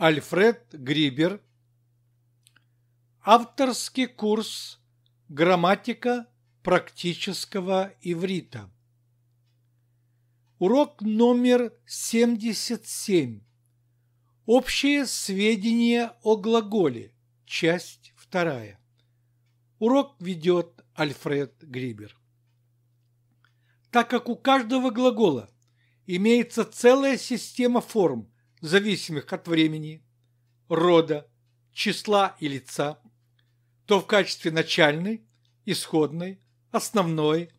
Альфред Грибер. Авторский курс «Грамматика практического иврита». Урок номер 77. Общие сведения о глаголе. Часть вторая. Урок ведет Альфред Грибер. Так как у каждого глагола имеется целая система форм – зависимых от времени, рода, числа и лица, то в качестве начальной, исходной, основной,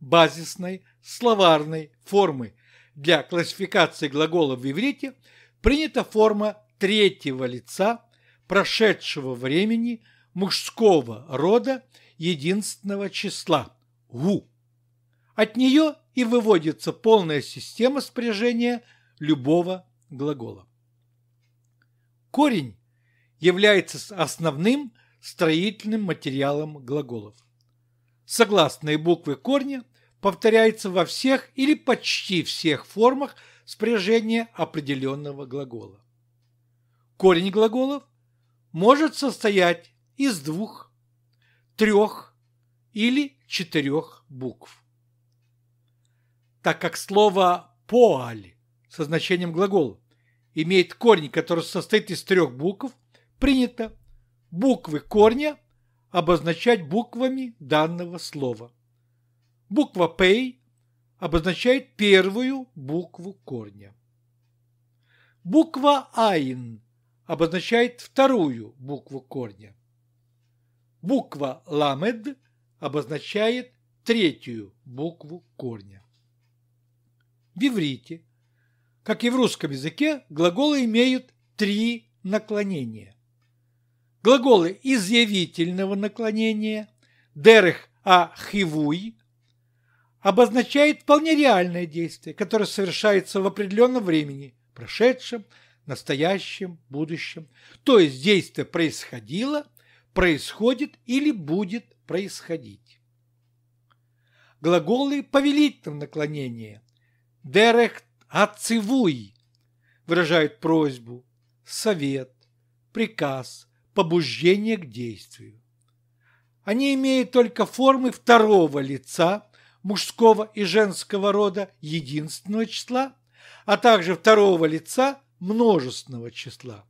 базисной, словарной формы для классификации глаголов в иврите принята форма третьего лица, прошедшего времени, мужского рода, единственного числа – гу. От нее и выводится полная система спряжения любого глагола. Корень является основным строительным материалом глаголов. Согласные буквы корня повторяются во всех или почти всех формах спряжения определенного глагола. Корень глаголов может состоять из двух, трех или четырех букв. Так как слово «поаль» со значением глагола имеет корень, который состоит из трех букв, принято буквы корня обозначать буквами данного слова. Буква «пей» обозначает первую букву корня. Буква «айн» обозначает вторую букву корня. Буква «ламед» обозначает третью букву корня. В иврите как и в русском языке, глаголы имеют три наклонения. Глаголы изъявительного наклонения «дерых а хивуй» обозначает вполне реальное действие, которое совершается в определенном времени, прошедшем, настоящем, будущем. То есть действие происходило, происходит или будет происходить. Глаголы повелительного наклонения – «дерех «Отцевуй!» выражает просьбу, совет, приказ, побуждение к действию. Они имеют только формы второго лица, мужского и женского рода единственного числа, а также второго лица множественного числа.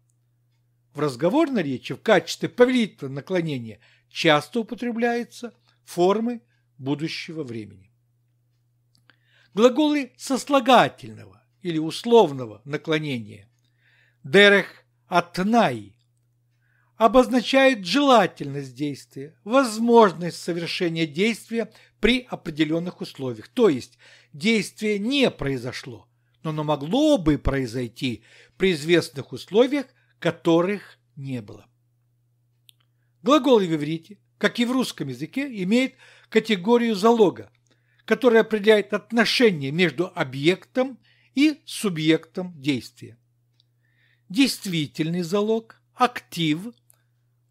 В разговорной речи в качестве повелительного наклонения часто употребляются формы будущего времени глаголы сослагательного или условного наклонения. Дерех атнай обозначает желательность действия, возможность совершения действия при определенных условиях. То есть действие не произошло, но оно могло бы произойти при известных условиях, которых не было. Глаголы в иврите, как и в русском языке, имеют категорию залога, который определяет отношения между объектом и субъектом действия. Действительный залог, актив,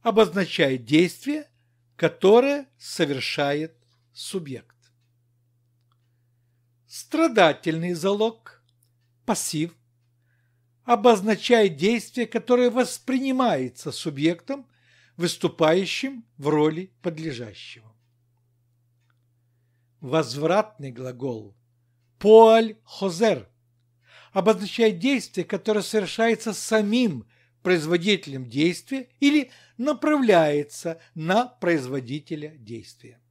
обозначает действие, которое совершает субъект. Страдательный залог, пассив, обозначает действие, которое воспринимается субъектом, выступающим в роли подлежащего возвратный глагол «поаль хозер» обозначает действие, которое совершается самим производителем действия или направляется на производителя действия.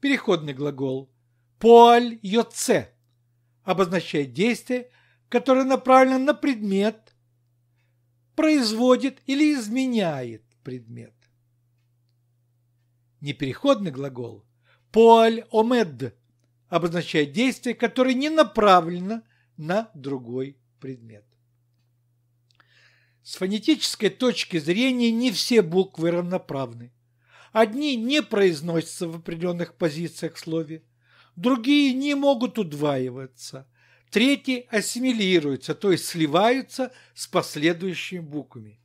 Переходный глагол «поаль йоце» обозначает действие, которое направлено на предмет, производит или изменяет предмет. Непереходный глагол Поль-омед обозначает действие, которое не направлено на другой предмет. С фонетической точки зрения не все буквы равноправны. Одни не произносятся в определенных позициях в слове, другие не могут удваиваться, третьи ассимилируются, то есть сливаются с последующими буквами.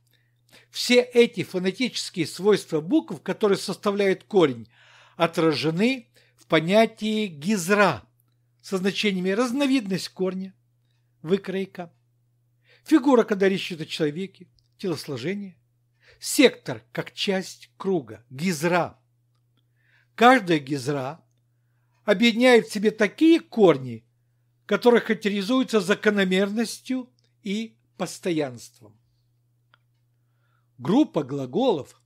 Все эти фонетические свойства букв, которые составляют корень, отражены в понятии гизра со значениями разновидность корня, выкройка, фигура, когда речь идет о человеке, телосложение, сектор как часть круга, гизра. Каждая гизра объединяет в себе такие корни, которые характеризуются закономерностью и постоянством. Группа глаголов –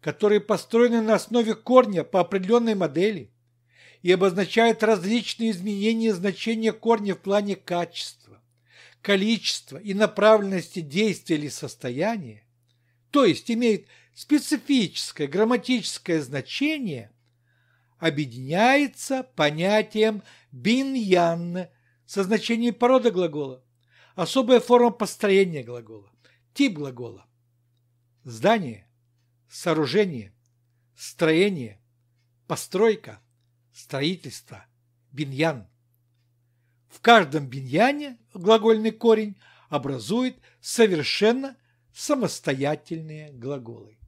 которые построены на основе корня по определенной модели и обозначают различные изменения значения корня в плане качества, количества и направленности действия или состояния, то есть имеет специфическое грамматическое значение, объединяется понятием биньян со значением порода глагола, особая форма построения глагола, тип глагола. Здание сооружение, строение, постройка, строительство, биньян. В каждом биньяне глагольный корень образует совершенно самостоятельные глаголы.